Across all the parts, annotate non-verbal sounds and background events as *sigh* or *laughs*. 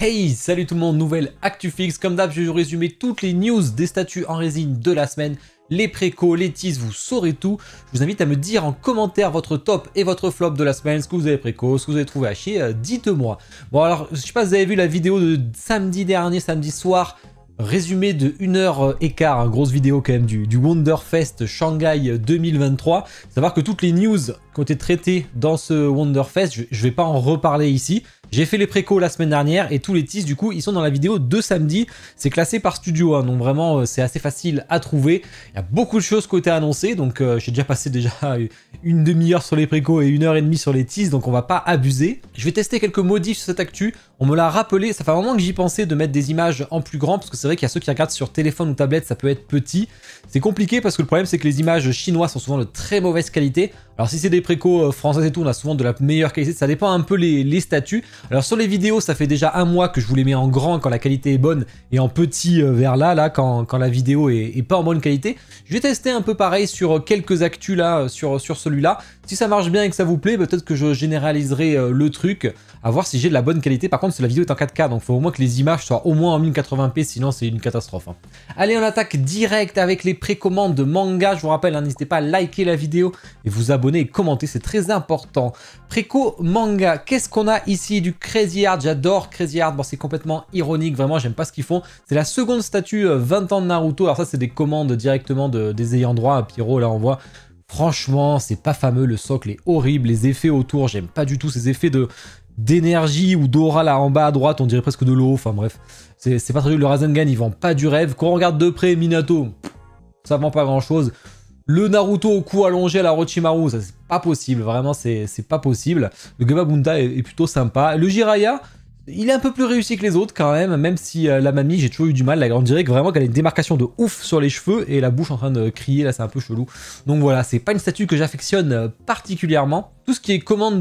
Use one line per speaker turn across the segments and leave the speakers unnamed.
Hey, salut tout le monde, nouvelle ActuFix. Comme d'hab, je vais vous résumer toutes les news des statues en résine de la semaine, les préco, les teases, vous saurez tout. Je vous invite à me dire en commentaire votre top et votre flop de la semaine, ce que vous avez préco, ce que vous avez trouvé à chier, euh, dites-moi. Bon alors, je sais pas si vous avez vu la vidéo de samedi dernier, samedi soir, résumé de 1h15, euh, hein, grosse vidéo quand même du, du Wonderfest Shanghai 2023. Savoir que toutes les news qui été traités dans ce Wonderfest. Je, ne vais pas en reparler ici. J'ai fait les préco la semaine dernière et tous les teas du coup ils sont dans la vidéo de samedi. C'est classé par studio hein, donc vraiment euh, c'est assez facile à trouver. Il y a beaucoup de choses qui ont été annoncées donc euh, j'ai déjà passé déjà *laughs* une demi-heure sur les préco et une heure et demie sur les teas donc on va pas abuser. Je vais tester quelques modifs sur cette actu. On me l'a rappelé, ça fait un moment que j'y pensais de mettre des images en plus grand parce que c'est vrai qu'il y a ceux qui regardent sur téléphone ou tablette ça peut être petit. C'est compliqué parce que le problème c'est que les images chinoises sont souvent de très mauvaise qualité. Alors si c'est des précos euh, françaises et tout, on a souvent de la meilleure qualité, ça dépend un peu les, statuts. Alors sur les vidéos, ça fait déjà un mois que je vous les mets en grand quand la qualité est bonne et en petit euh, vers là, là, quand, la vidéo est, pas en bonne qualité. Je vais tester un peu pareil sur euh, quelques actus là, sur, sur celui-là. Si ça marche bien et que ça vous plaît, bah, peut-être que je généraliserai le truc, à voir si j'ai de la bonne qualité. Par contre, la vidéo est en 4K, donc il faut au moins que les images soient au moins en 1080p, sinon c'est une catastrophe. Hein. Allez, on attaque direct avec les précommandes de manga. Je vous rappelle, hein, n'hésitez pas à liker la vidéo et vous abonner et commenter, c'est très important. Préco manga, qu'est-ce qu'on a ici Du Crazy Art j'adore Crazy Heart, bon c'est complètement ironique, vraiment j'aime pas ce qu'ils font. C'est la seconde statue 20 euh, ans de Naruto, alors ça c'est des commandes directement de, des ayants droit, Pyro là on voit. Franchement, c'est pas fameux, le socle est horrible, les effets autour, j'aime pas du tout ces effets de d'énergie ou d'aura là en bas à droite, on dirait presque de l'eau, enfin bref. C'est pas très Le Rasengan, ils vend pas du rêve. Quand on regarde de près Minato, ça vend pas grand chose. Le Naruto au cou allongé à la Rochimaru, ça c'est pas possible, vraiment c'est pas possible. Le Gebabunda est plutôt sympa. Le Jiraya, il est un peu plus réussi que les autres quand même, même si euh, la mamie, j'ai toujours eu du mal, la grande dirait vraiment qu'elle a une démarcation de ouf sur les cheveux et la bouche en train de crier, là c'est un peu chelou. Donc voilà, c'est pas une statue que j'affectionne euh, particulièrement. Tout ce qui est commande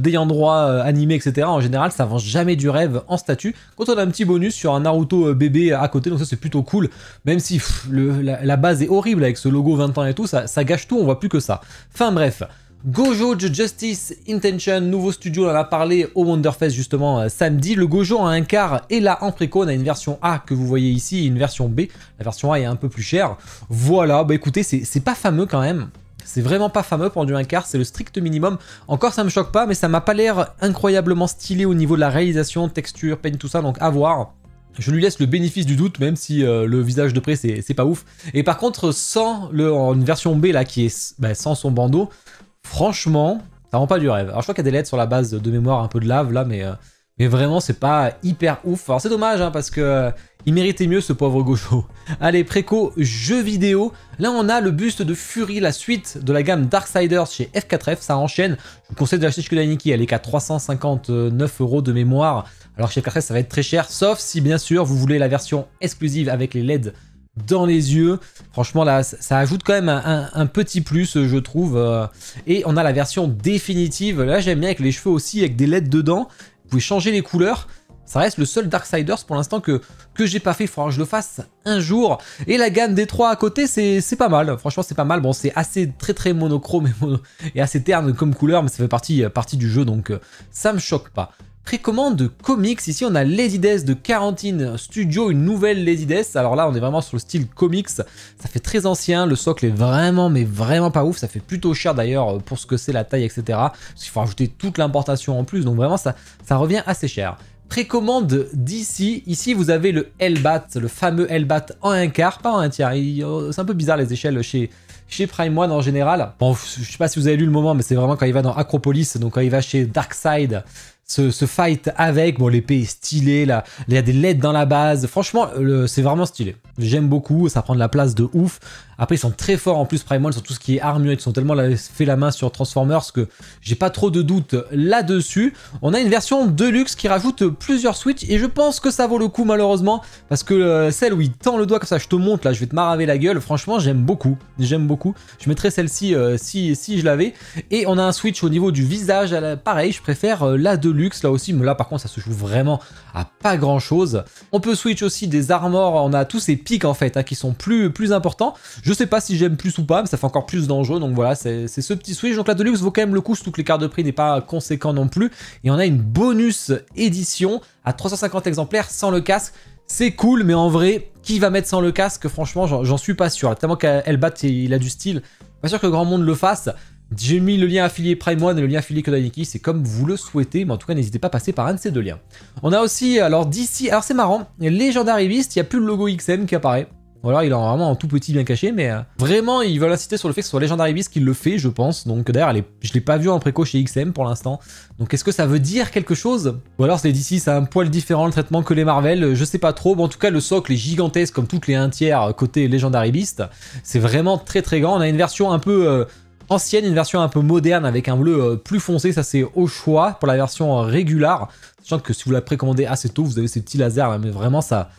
d'ayant droit, euh, animé, etc., en général, ça vend jamais du rêve en statue. Quand on a un petit bonus sur un Naruto bébé à côté, donc ça c'est plutôt cool, même si la, base est horrible avec ce logo 20 ans et tout, ça, ça gâche tout, on voit plus que ça. Enfin bref. Gojo de Justice Intention, nouveau studio, on en a parlé au Wonderfest justement euh, samedi. Le Gojo en un quart et là en préco, on a une version A que vous voyez ici une version B. La version A est un peu plus chère. Voilà, bah écoutez, c'est pas fameux quand même. C'est vraiment pas fameux pour du 1 quart, c'est le strict minimum. Encore, ça me choque pas, mais ça m'a pas l'air incroyablement stylé au niveau de la réalisation, texture, peine, tout ça, donc à voir. Je lui laisse le bénéfice du doute, même si euh, le visage de près, c'est pas ouf. Et par contre, sans le, une version B là, qui est bah, sans son bandeau, Franchement, ça rend pas du rêve. Alors je crois qu'il y a des LEDs sur la base de, mémoire un peu de lave là, mais, euh, mais vraiment c'est pas hyper ouf. Alors c'est dommage hein, parce que il méritait mieux ce pauvre gojo. *laughs* Allez, préco, jeu vidéo. Là on a le buste de Fury, la suite de la gamme Darksiders chez F4F, ça enchaîne. Je vous conseille de l'acheter chez Niki. elle est qu'à 359 euros de mémoire. Alors chez F4F ça va être très cher, sauf si bien sûr vous voulez la version exclusive avec les LED dans les yeux. Franchement, là, ça ajoute quand même un, petit plus, euh, je trouve. Euh. Et on a la version définitive. Là, j'aime bien avec les cheveux aussi, avec des LED dedans. Vous pouvez changer les couleurs. Ça reste le seul Darksiders pour l'instant que, que j'ai pas fait. Il faudra que je le fasse un jour. Et la gamme des trois à côté, c'est pas mal. Franchement, c'est pas mal. Bon, c'est assez très très monochrome et, et, assez terne comme couleur, mais ça fait partie, partie du jeu, donc euh, ça me choque pas. Précommande de comics, ici on a Lady Death de Quarantine Studio, une nouvelle Lady Death. Alors là on est vraiment sur le style comics, ça fait très ancien, le socle est vraiment mais vraiment pas ouf, ça fait plutôt cher d'ailleurs euh, pour ce que c'est la taille etc. Parce qu'il faut rajouter toute l'importation en plus, donc vraiment ça, ça revient assez cher précommande d'ici. Ici, vous avez le Hellbat, le fameux Hellbat en un quart, pas en un tiers. Euh, c'est un peu bizarre les échelles chez, chez Prime One en général. Bon, je sais pas si vous avez lu le moment, mais c'est vraiment quand il va dans Acropolis, donc quand il va chez Darkseid, ce fight avec. Bon, l'épée est stylée, là, il y a des LED dans la base. Franchement, c'est vraiment stylé. J'aime beaucoup, ça prend de la place de ouf. Après, ils sont très forts en plus, Primal, sur tout ce qui est armure. Ils sont tellement fait la main sur Transformers que j'ai pas trop de doutes là-dessus. On a une version Deluxe qui rajoute plusieurs Switch et je pense que ça vaut le coup, malheureusement, parce que euh, celle où il tend le doigt comme ça, je te montre là, je vais te maraver la gueule. Franchement, j'aime beaucoup. J'aime beaucoup. Je mettrais celle-ci euh, si, si je l'avais. Et on a un Switch au niveau du visage. Pareil, je préfère euh, la Deluxe luxe là aussi, mais là par contre ça se joue vraiment à pas grand chose. On peut switch aussi des armors, on a tous ces pics en fait hein, qui sont plus, plus importants. Je sais pas si j'aime plus ou pas, mais ça fait encore plus d'enjeux, donc voilà, c'est ce petit switch. Donc la Deluxe vaut quand même le coup, surtout que cartes de prix n'est pas conséquent non plus. Et on a une bonus édition à 350 exemplaires sans le casque. C'est cool, mais en vrai, qui va mettre sans le casque Franchement, j'en suis pas sûr. Tellement qu'elle bat, il a du style. Pas sûr que grand monde le fasse. J'ai mis le lien affilié Prime One et le lien affilié Kodaniki, c'est comme vous le souhaitez, mais en tout cas n'hésitez pas à passer par un de ces deux liens. On a aussi, alors d'ici, alors c'est marrant, Legendary Beast, il n'y a plus le logo XM qui apparaît. Ou alors il est vraiment en tout petit bien caché, mais euh, vraiment ils veulent insister sur le fait que ce soit Legendary Beast qui le fait, je pense. Donc d'ailleurs, je je l'ai pas vu en préco chez XM pour l'instant. Donc est-ce que ça veut dire quelque chose Ou alors c'est d'ici, c'est un poil différent le traitement que les Marvel, je sais pas trop. Bon, en tout cas, le socle est gigantesque comme toutes les un tiers côté Legendary Beast. C'est vraiment très très grand. On a une version un peu... Euh, ancienne, une version un peu moderne avec un bleu euh, plus foncé. Ça, c'est au choix pour la version euh, régulière. Sachant que si vous la précommandez assez tôt, vous avez ces petits lasers hein, mais vraiment, ça,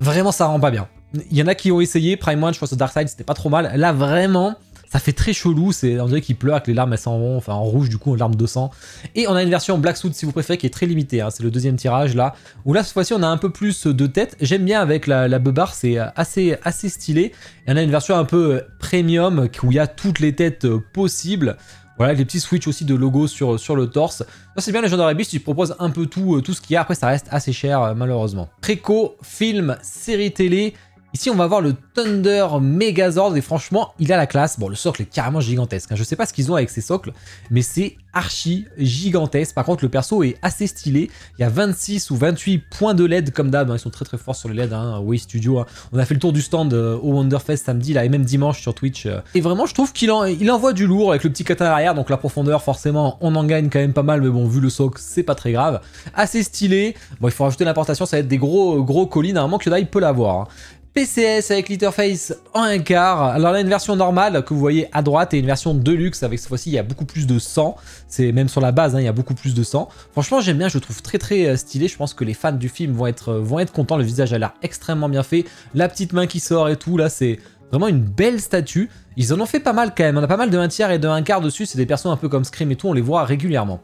vraiment, ça rend pas bien. Il y en a qui ont essayé, Prime One, je pense que Side, c'était pas trop mal. Là, vraiment, ça fait très chelou, c'est on dirait qu'il pleure, que les larmes elles s'en enfin en rouge du coup, en larmes de sang. Et on a une version Black Suit si vous préférez qui est très limitée, hein. c'est le deuxième tirage là, où là cette fois-ci on a un peu plus de tête. J'aime bien avec la, la bar, c'est assez, assez stylé. Et on a une version un peu euh, premium où il y a toutes les têtes euh, possibles. Voilà, les petits switch aussi de logo sur, sur le torse. c'est bien gens Beast, il propose un peu tout, euh, tout ce qu'il y a, après ça reste assez cher malheureusement. Tréco, film, série télé, Ici, on va voir le Thunder Megazord et franchement, il a la classe. Bon, le socle est carrément gigantesque. Hein. Je sais pas ce qu'ils ont avec ces socles, mais c'est archi gigantesque. Par contre, le perso est assez stylé. Il y a 26 ou 28 points de LED comme d'hab. Hein. Ils sont très très forts sur les LED, Way hein. Studio. On a fait le tour du stand euh, au Wonderfest samedi, là, et même dimanche sur Twitch. Euh. Et vraiment, je trouve qu'il en, envoie du lourd avec le petit katana arrière. Donc la profondeur, forcément, on en gagne quand même pas mal. Mais bon, vu le socle, c'est pas très grave. Assez stylé. Bon, il faut rajouter l'importation. Ça va être des gros gros collines. À un moment, il peut l'avoir. PCS avec l'interface en un quart. Alors là, une version normale que vous voyez à droite et une version Deluxe avec cette fois-ci, il y a beaucoup plus de sang. C'est même sur la base, hein, il y a beaucoup plus de sang. Franchement, j'aime bien, je le trouve très très euh, stylé. Je pense que les fans du film vont être, euh, vont être contents. Le visage a l'air extrêmement bien fait. La petite main qui sort et tout, là, c'est vraiment une belle statue. Ils en ont fait pas mal quand même. On a pas mal de un tiers et de un quart dessus. C'est des personnes un peu comme Scream et tout, on les voit régulièrement.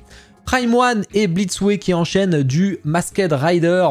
Prime One et Blitzway qui enchaînent du Masked Rider.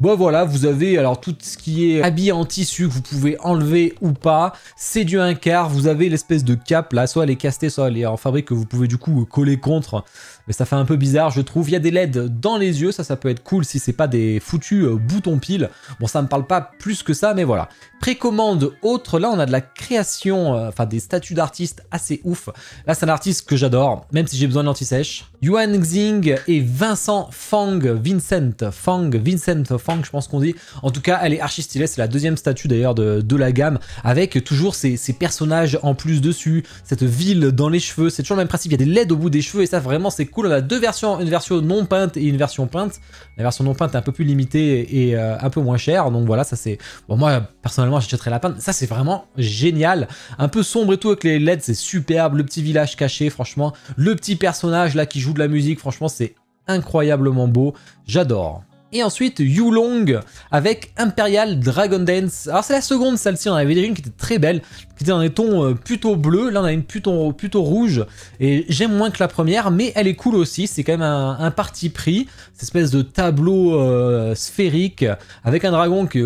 Bon voilà, vous avez alors tout ce qui est habillé en tissu que vous pouvez enlever ou pas. C'est du 1 quart, vous avez l'espèce de cap là, soit elle est castée, soit elle est en fabrique que vous pouvez du coup coller contre ça fait un peu bizarre, je trouve. Il y a des LED dans les yeux, ça, ça peut être cool si c'est pas des foutus euh, boutons pile. Bon, ça me parle pas plus que ça, mais voilà. Précommande autre, là, on a de la création, euh, enfin, des statues d'artistes assez ouf. Là, c'est un artiste que j'adore, même si j'ai besoin de l'anti-sèche. Yuan Xing et Vincent Fang, Vincent Fang, Vincent Fang, je pense qu'on dit. En tout cas, elle est archi stylée, c'est la deuxième statue d'ailleurs de, de, la gamme, avec toujours ces, ces, personnages en plus dessus, cette ville dans les cheveux, c'est toujours le même principe, il y a des LED au bout des cheveux, et ça, vraiment, c'est cool on a deux versions, une version non peinte et une version peinte. La version non peinte est un peu plus limitée et euh, un peu moins chère. Donc voilà, ça c'est... Bon, moi, personnellement, j'achèterais la peinte. Ça, c'est vraiment génial. Un peu sombre et tout avec les LED, c'est superbe. Le petit village caché, franchement. Le petit personnage là qui joue de la musique, franchement, c'est incroyablement beau. J'adore. Et ensuite Yulong avec Imperial Dragon Dance. Alors c'est la seconde celle-ci, on avait déjà une qui était très belle, qui était dans des tons euh, plutôt bleus, là on a une plutôt, plutôt rouge, et j'aime moins que la première, mais elle est cool aussi, c'est quand même un, parti pris, cette espèce de tableau euh, sphérique avec un dragon qui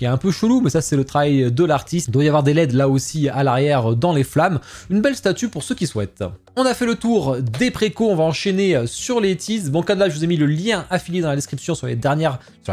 est un peu chelou, mais ça c'est le travail de l'artiste. Il doit y avoir des LED là aussi à l'arrière dans les flammes. Une belle statue pour ceux qui souhaitent. On a fait le tour des précos, on va enchaîner euh, sur les teas. Bon, cas là, je vous ai mis le lien affilié dans la description sur, sur la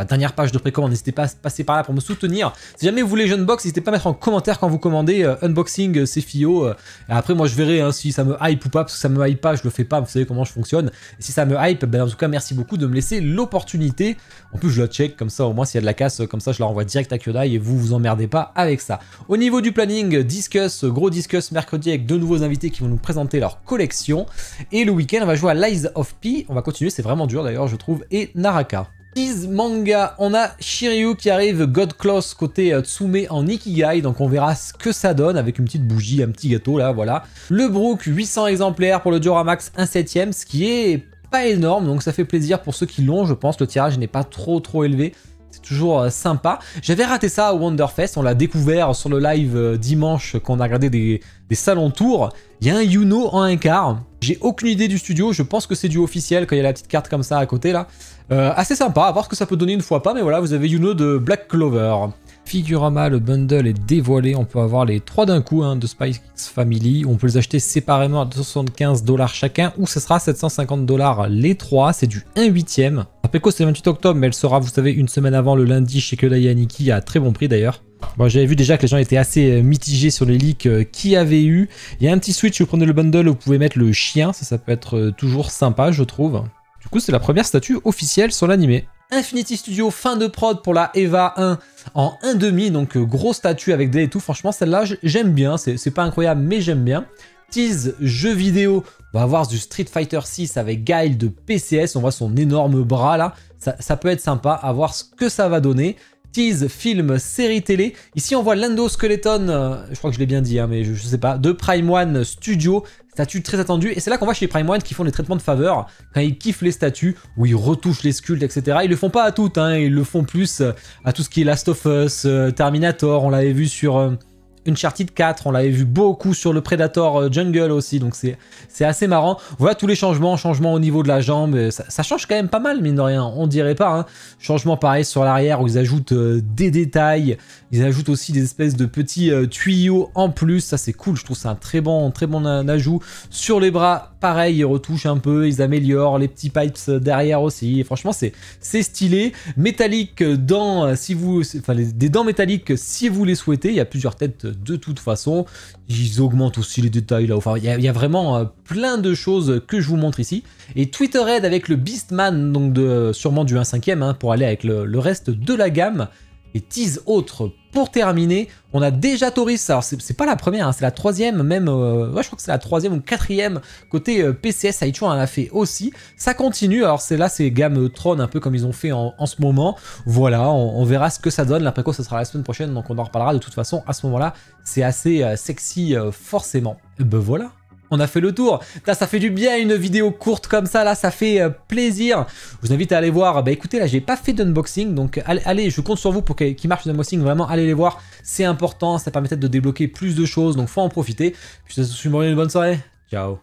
dernière page de précos. N'hésitez pas à passer par là pour me soutenir. Si jamais vous voulez je box, n'hésitez pas à mettre en commentaire quand vous commandez euh, unboxing euh, FIO. Euh. après, moi, je verrai hein, si ça me hype ou pas, parce que ça me hype pas, je le fais pas, vous savez comment je fonctionne. Et si ça me hype, ben, en tout cas, merci beaucoup de me laisser l'opportunité. En plus, je la check comme ça, au moins, s'il y a de la casse, comme ça, je la renvoie direct à Kyodai et vous vous emmerdez pas avec ça. Au niveau du planning, discuss, gros discuss mercredi avec deux nouveaux invités qui vont nous présenter leur et le week-end, on va jouer à Lies of P. On va continuer, c'est vraiment dur d'ailleurs, je trouve, et Naraka. 10 manga, on a Shiryu qui arrive, God Close côté euh, Tsume en Ikigai, donc on verra ce que ça donne avec une petite bougie, un petit gâteau là, voilà. Le Brook, 800 exemplaires pour le Dioramax, un septième, ce qui est pas énorme, donc ça fait plaisir pour ceux qui l'ont, je pense, le tirage n'est pas trop trop élevé. C'est toujours euh, sympa. J'avais raté ça à Wonderfest. On l'a découvert sur le live euh, dimanche quand on a regardé des, salons tours. Il y a un Yuno en un quart. J'ai aucune idée du studio. Je pense que c'est du officiel quand il y a la petite carte comme ça à côté là. Euh, assez sympa. À voir ce que ça peut donner une fois pas. Mais voilà, vous avez Yuno de Black Clover. Figurama, le bundle est dévoilé. On peut avoir les trois d'un coup hein, de Spice Family. On peut les acheter séparément à 275 dollars chacun ou ce sera 750 dollars les trois. C'est du 1 huitième. Apeco c'est le 28 octobre, mais elle sera, vous savez, une semaine avant le lundi chez Kodai Aniki à très bon prix d'ailleurs. Bon, j'avais vu déjà que les gens étaient assez euh, mitigés sur les leaks euh, qu'il y avait eu. Il y a un petit switch, vous prenez le bundle, vous pouvez mettre le chien, ça, ça peut être euh, toujours sympa, je trouve. Du coup, c'est la première statue officielle sur l'animé. Infinity Studio, fin de prod pour la EVA 1 en 1,5, donc euh, gros statut avec des et tout. Franchement, celle-là, j'aime bien, c'est pas incroyable, mais j'aime bien. Tease, jeu vidéo, on va voir du Street Fighter 6 avec Guile de PCS, on voit son énorme bras là, ça, ça peut être sympa à voir ce que ça va donner tease, film, série télé. Ici, on voit Lando Skeleton, euh, je crois que je l'ai bien dit, hein, mais je, ne sais pas, de Prime One Studio, statue très attendue. Et c'est là qu'on voit chez Prime One qui font des traitements de faveur, quand ils kiffent les statues, où ils retouchent les sculptes, etc. Ils le font pas à toutes, hein, ils le font plus euh, à tout ce qui est Last of Us, euh, Terminator, on l'avait vu sur... Une de 4, on l'avait vu beaucoup sur le Predator euh, Jungle aussi, donc c'est assez marrant. Voilà tous les changements, changements au niveau de la jambe, euh, ça, change quand même pas mal, mine de rien, on dirait pas. Hein. Changement pareil sur l'arrière où ils ajoutent euh, des détails, ils ajoutent aussi des espèces de petits tuyaux en plus, ça c'est cool, je trouve ça un très bon, très bon ajout. Sur les bras, pareil, ils retouchent un peu, ils améliorent les petits pipes derrière aussi. franchement, c'est stylé. Métallique dents, euh, si vous, des dents métalliques si vous les souhaitez. Il y a plusieurs têtes de toute façon. Ils augmentent aussi les détails là. Enfin, il y a, vraiment euh, plein de choses que je vous montre ici. Et Twitterhead avec le Beastman, donc de, euh, sûrement du 1 5 hein, pour aller avec le reste de la gamme et tease autre. Pour terminer, on a déjà Toris, alors c'est pas la première, hein, c'est la troisième, même, euh, ouais, je crois que c'est la troisième ou quatrième côté euh, PCS, Aichuan en a fait aussi. Ça continue, alors c'est là, c'est gamme Tron, un peu comme ils ont fait en, ce moment. Voilà, on, verra ce que ça donne, laprès quoi ça sera la semaine prochaine, donc on en reparlera de toute façon à ce moment-là. C'est assez euh, sexy, forcément. Et ben voilà on a fait le tour. Là, ça fait du bien une vidéo courte comme ça, là, ça fait euh, plaisir. Je vous invite à aller voir. Bah écoutez, là, j'ai pas fait d'unboxing, donc allez, je compte sur vous pour qu'il marche l'unboxing. Vraiment, allez les voir, c'est important, ça permet de débloquer plus de choses, donc faut en profiter. Puis je vous souhaite une bonne soirée. Ciao